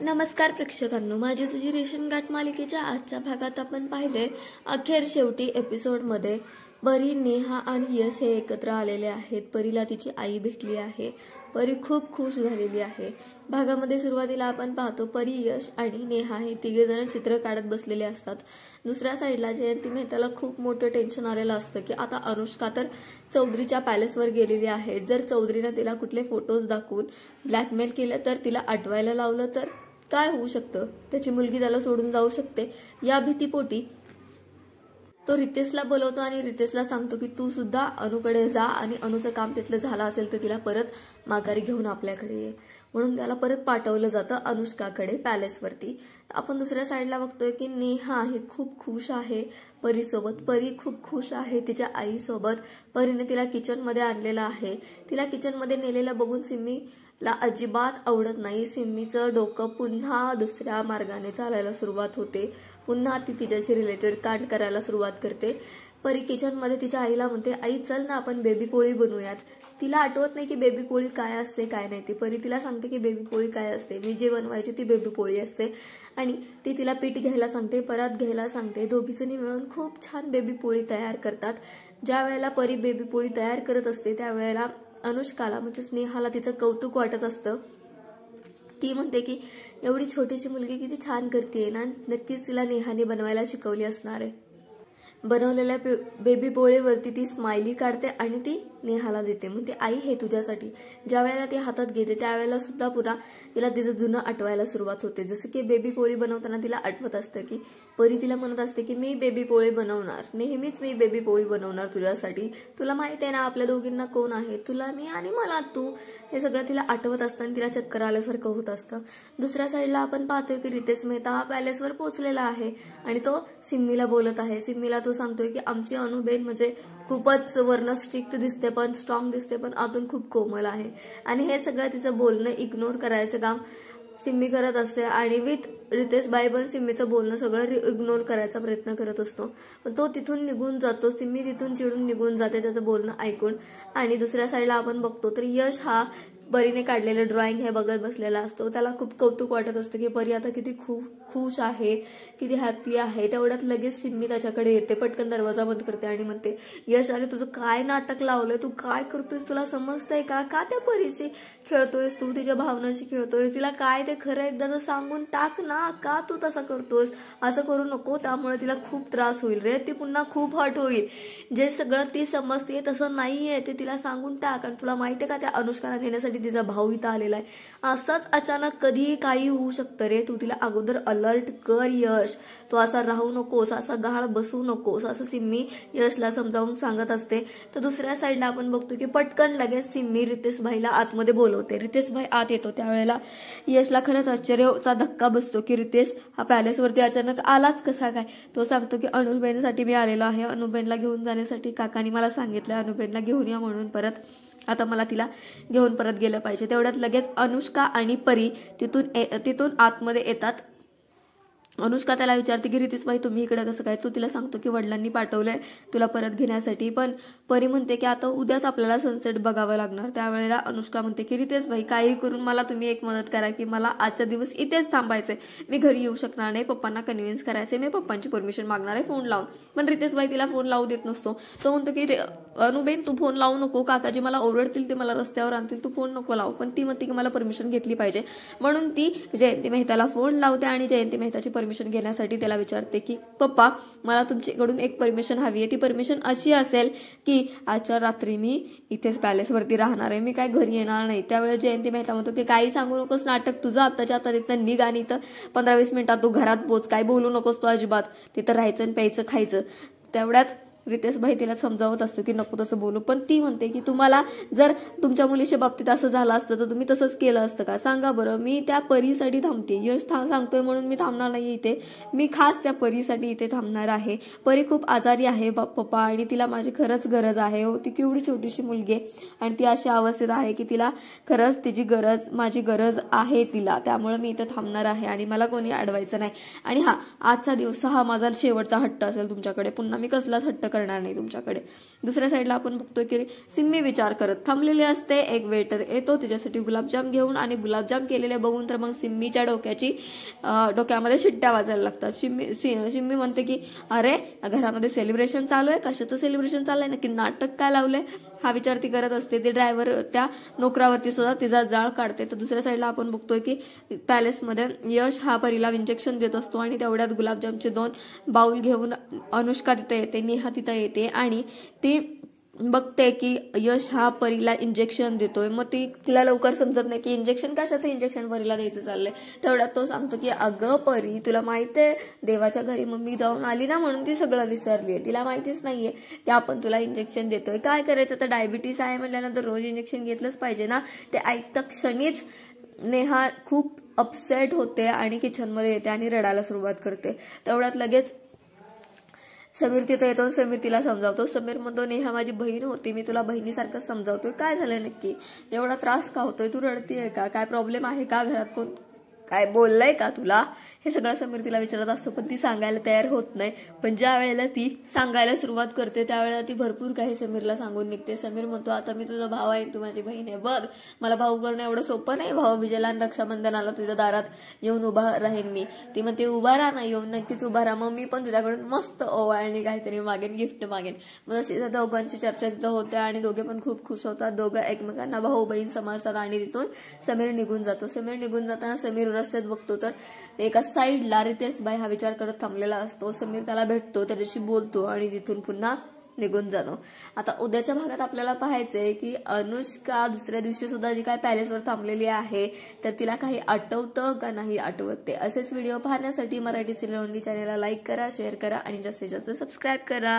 नमस्कार प्रेक्षकांनो माझी तुझी रेशन गाठ मालिकेच्या आजच्या भागात आपण पाहिले अखेर शेवटी एपिसोड मध्ये परी नेहा आणि यश हे एकत्र आलेले आहेत परीला तिची आई भेटली आहे परी खूप खुश झालेली आहे भागामध्ये सुरुवातीला आपण पाहतो परी यश आणि नेहा हे तिघे जण चित्र काढत बसलेले असतात दुसऱ्या साईडला जयंती मेहताला खूप मोठं टेन्शन आलेलं असतं की आता अनुष्का तर चौधरीच्या पॅलेसवर गेलेली आहे जर चौधरीनं तिला कुठले फोटोज दाखवून ब्लॅकमेल केलं तर तिला अटवायला लावलं तर काय होऊ शकतं त्याची मुलगी त्याला सोडून जाऊ शकते या भीतीपोटी तो रितेशला बोलवतो आणि रितेशला सांगतो की तू सुद्धा अनुकडे जा आणि अनुचं काम तिथलं झालं असेल तर तिला परत माघारी घेऊन आपल्याकडे ये म्हणून त्याला परत पाठवलं जातं अनुष्काकडे पॅलेसवरती आपण दुसऱ्या साईडला बघतोय की नेहा हे खूप खुश आहे परीसोबत परी खूप खुश आहे तिच्या आईसोबत परीने तिला किचनमध्ये आणलेलं आहे तिला किचनमध्ये नेलेलं बघून सिम्मी ला अजिबात आवडत नाही सिम्मीचं डोकं पुन्हा दुसऱ्या मार्गाने चालायला सुरुवात होते पुन्हा ती तिच्याशी रिलेटेड कांड करायला सुरुवात करते परी किचनमध्ये तिच्या आईला म्हणते आई चल ना आपण बेबी पोळी बनवूयात तिला आठवत नाही की बेबी पोळी काय असते काय नाही ती परी तिला सांगते की बेबी पोळी काय असते मी जे बनवायची ती बेबी पोळी असते आणि ती तिला पीठ घ्यायला सांगते परत घ्यायला सांगते दोघीजणी मिळून खूप छान बेबी पोळी तयार करतात ज्या वेळेला परी बेबी पोळी तयार करत असते त्यावेळेला अनुष्काला म्हणजे स्नेहाला तिचं कौतुक वाटत असतं ती म्हणते की एवढी छोटीशी मुलगी किती छान करते ना नक्कीच तिला नेहाने बनवायला शिकवली असणार आहे बनवलेल्या बेबी पोळेवरती ती स्माइली काढते आणि ती नेहाला देते मग ती आई हे तुझ्यासाठी ज्या वेळेला ती हातात घेते त्यावेळेला सुद्धा पुन्हा तिला तिचं जुनं आठवायला सुरुवात होते जसं की बेबी पोळी बनवताना तिला आठवत असतं की परी तिला म्हणत असते की मी बेबी पोळी बनवणार नेहमीच मी बेबी पोळी बनवणार तुझ्यासाठी तुला माहित आहे ना आपल्या दोघींना कोण आहे तुला मी आणि मला तू हे सगळं तिला आठवत असतं आणि तिला चक्कर आल्यासारखं होत असतं दुसऱ्या साईडला आपण पाहतोय की रितेश मेहता पॅलेसवर पोहोचलेला आहे आणि तो सिम्मीला बोलत आहे सिम्मीला तो सांगतोय की आमची अनुबेन म्हणजे खूपच वर्ण स्ट्रिक्ट दिसते पण स्ट्रॉंग दिसते पण आतून खूप कोमल आहे आणि हे सगळं तिचं बोलणं इग्नोर करायचं काम सिम्मी करत असते आणि विथ रितेश बाई पण सिम्मीचं बोलणं सगळं इग्नोर करायचा प्रयत्न करत असतो पण तो तिथून निघून जातो सिम्मी तिथून चिडून निघून जाते त्याचं बोलणं ऐकून आणि दुसऱ्या साईडला आपण बघतो तर यश हा परीने काढलेलं ड्रॉइंग हे बघत बसलेला असतो त्याला खूप कौतुक वाटत असतं की परी आता किती खूप खुश आहे किती हॅप्पी आहे तेवढ्यात लगेच सिम्मी त्याच्याकडे येते पटकन दरवाजा बंद करते आणि म्हणते यश अरे तुझं काय नाटक लावलंय तू काय करतोय तुला समजतंय का का त्या परीशी खेळतोयस तू तिच्या भावनाशी खेळतोय तिला काय ते खरं एकदा जर सांगून टाक ना का तू तसं करतोस असं करू नको त्यामुळे तिला खूप त्रास होईल रे ती पुन्हा खूप हॉट होईल जे सगळं ती समजते तसं नाहीये ते तिला सांगून टाक आणि तुला माहितीये का त्या अनुष्काला नेण्यासाठी तिचा भाऊ इथं आलेला आहे असाच अचानक कधीही काही होऊ शकतं रे तू तिला अगोदर अलर्ट कर यश तो असा राहू नकोस असा गाळ बसू नकोस असं सिम्मी यशला समजावून सांगत असते तर दुसऱ्या साईडला आपण बघतो की पटकन लगेच सिम्मी रितेश भाईला आतमध्ये बोलवते रितेश भाई आत येतो त्यावेळेला यशला खरंच आश्चर्यचा धक्का बसतो की रितेश हा पॅलेसवरती अचानक आलाच कसा काय तो सांगतो की अनुबेनसाठी मी आलेलो आहे अनुबेनला घेऊन जाण्यासाठी काकानी मला सांगितलं अनुबेनला घेऊन या म्हणून परत आता मला तिला घेऊन परत गेलं पाहिजे तेवढ्यात लगेच अनुष्का आणि परी तिथून तिथून आतमध्ये येतात अनुष्का त्याला विचारते की रितीस भाई तुम्ही इकडे कसं काय तू तिला सांगतो की वडिलांनी पाठवलंय तुला परत घेण्यासाठी पण परी म्हणते की आता उद्याच आपल्याला सनसेट बघावं लागणार त्यावेळेला अनुष्का म्हणते की रितेश भाई काही करून मला तुम्ही एक मदत करा की मला आजचा दिवस इथेच थांबायचंय मी घरी येऊ शकणार नाही पप्पांना कन्व्हिन्स करायचंय मी पप्पांची परमिशन मागणार आहे फोन लावून पण रितेश भाई तिला फोन लावू देत नसतो तो म्हणतो की अनुबेन तू फोन लावू नको काकाजी मला ओरडतील ते मला रस्त्यावर आणतील तू फोन नको लाव पण ती म्हणते की मला परमिशन घेतली पाहिजे म्हणून ती जयंती मेहताला फोन लावते आणि जयंती मेहताची परमिशन घेण्यासाठी त्याला विचारते की पप्पा मला तुमच्याकडून एक परमिशन हवी आहे ती परमिशन अशी असेल की आजच्या रात्री मी इथेच पॅलेसवरती राहणार आहे मी काय घरी येणार नाही त्यावेळेस जयंती मेहता म्हणतो की काही सांगू नकोस नाटक तुझं आत्ताच्या आता तिथं निघ आणि इथं पंधरा वीस मिनिटात तू घरात पोच काय बोलू नकोस तू अजिबात तिथं राहायचं आणि प्यायचं खायचं तेवढ्यात रितेश भाई तिला समजावत असतो की नको तसं बोलू पण ती म्हणते की तुम्हाला जर तुमच्या मुलीच्या बाबतीत असं झालं असतं तर तुम्ही तसंच केलं असतं का सांगा बरं मी त्या परीसाठी थांबते यश था सांगतोय म्हणून मी थांबणार नाही इथे मी खास त्या परीसाठी इथे थांबणार आहे परी खूप आजारी आहे पप्पा आणि तिला माझी खरंच गरज आहे हो, ती केवढी छोटीशी मुलगी आहे आणि ती अशी अवस्थेत आहे की तिला खरंच तिची गरज माझी गरज आहे तिला त्यामुळे मी इथे थांबणार आहे आणि मला कोणी अडवायचं नाही आणि हा आजचा दिवस हा माझा शेवटचा हट्ट असेल तुमच्याकडे पुन्हा मी कसलाच हट्ट करणार नाही तुमच्याकडे दुसऱ्या साईडला आपण बघतो की सिम्मी विचार करत थांबलेली असते एक वेटर येतो तिच्यासाठी गुलाबजाम घेऊन आणि गुलाबजाम केलेले बघून तर मग सिम्मीच्या डोक्याची डोक्यामध्ये शिट्ट्या वाजायला लागतात शिम्मी शिम्मी म्हणते की अरे घरामध्ये सेलिब्रेशन चालू आहे कशाचं सेलिब्रेशन चालू आहे की नाटक काय लावलंय हा विचार ती करत असते ती ड्रायव्हर त्या नोकरावरती सुद्धा तिचा जाळ काढते तर दुसऱ्या साईडला आपण बघतोय की पॅलेसमध्ये यश हा परीला इंजेक्शन देत असतो आणि तेवढ्यात गुलाबजामचे दोन बाऊल घेऊन अनुष्का तिथं येते नेहा तिथं येते आणि ती बघते की यश हा परीला इंजेक्शन देतोय मग ती तिला लवकर समजत नाही की इंजेक्शन कशाचं इंजेक्शन परीला द्यायचं चाललंय तेवढ्यात तो सांगतो की अगं परी तुला माहित आहे देवाच्या घरी मम्मी जाऊन आली ना म्हणून ती सगळं विसरली आहे तिला माहितीच नाहीये की आपण तुला इंजेक्शन देतोय काय करायचं तर डायबिटीस आहे म्हटल्यानंतर रोज इंजेक्शन घेतलंच पाहिजे ना ते ऐकता क्षणीच नेहा खूप अपसेट होते आणि किचनमध्ये येते आणि रडायला सुरुवात करते तेवढ्यात लगेच समीर तिथं येतो समीर तिला समजावतो समीर म्हणतो नेहा माझी बहीण होती मी तुला बहिणीसारखं समजावतोय काय झालं नक्की एवढा त्रास का होतोय तू रडतीये का काय प्रॉब्लेम आहे का घरात कोण काय बोललंय का तुला हे सगळं समीर तिला विचारत असतो पण ती सांगायला तयार होत नाही पण ज्या वेळेला ती सांगायला सुरुवात करते त्यावेळेला ती भरपूर काही समीरला सांगून निघते समीर म्हणतो आता मी तुझा भाव आहे तू माझी बहीण आहे बघ मला भाऊ करणं एवढं सोपं नाही भाऊ विजयला रक्षाबंधनाला तुझ्या दारात येऊन उभा राहीन मी ती म्हणते उभा राहा ना येऊन नक्कीच उभा राहा मग मी पण तुझ्याकडून मस्त ओवाळणी काहीतरी मागेन गिफ्ट मागेन मग अशी दोघांची चर्चा तिथं होते आणि दोघे पण खूप खुश होतात दोघं एकमेकांना भाऊ बहीण समजतात आणि तिथून समीर निघून जातो समीर निघून जाताना समीर रस्त्यात बघतो तर एका साईडला रितेश भाई हा विचार करत थांबलेला असतो समीर त्याला भेटतो त्याच्याशी बोलतो आणि तिथून पुन्हा निघून जातो आता उद्याच्या भागात आपल्याला पाहायचंय की अनुष्का दुसऱ्या दिवशी सुद्धा जी काय पॅलेसवर थांबलेली आहे तर तिला काही आठवतं का नाही आठवत असेच व्हिडिओ पाहण्यासाठी मराठी सिनेमा चॅनलला लाईक करा शेअर करा आणि जास्तीत जास्त सबस्क्राईब करा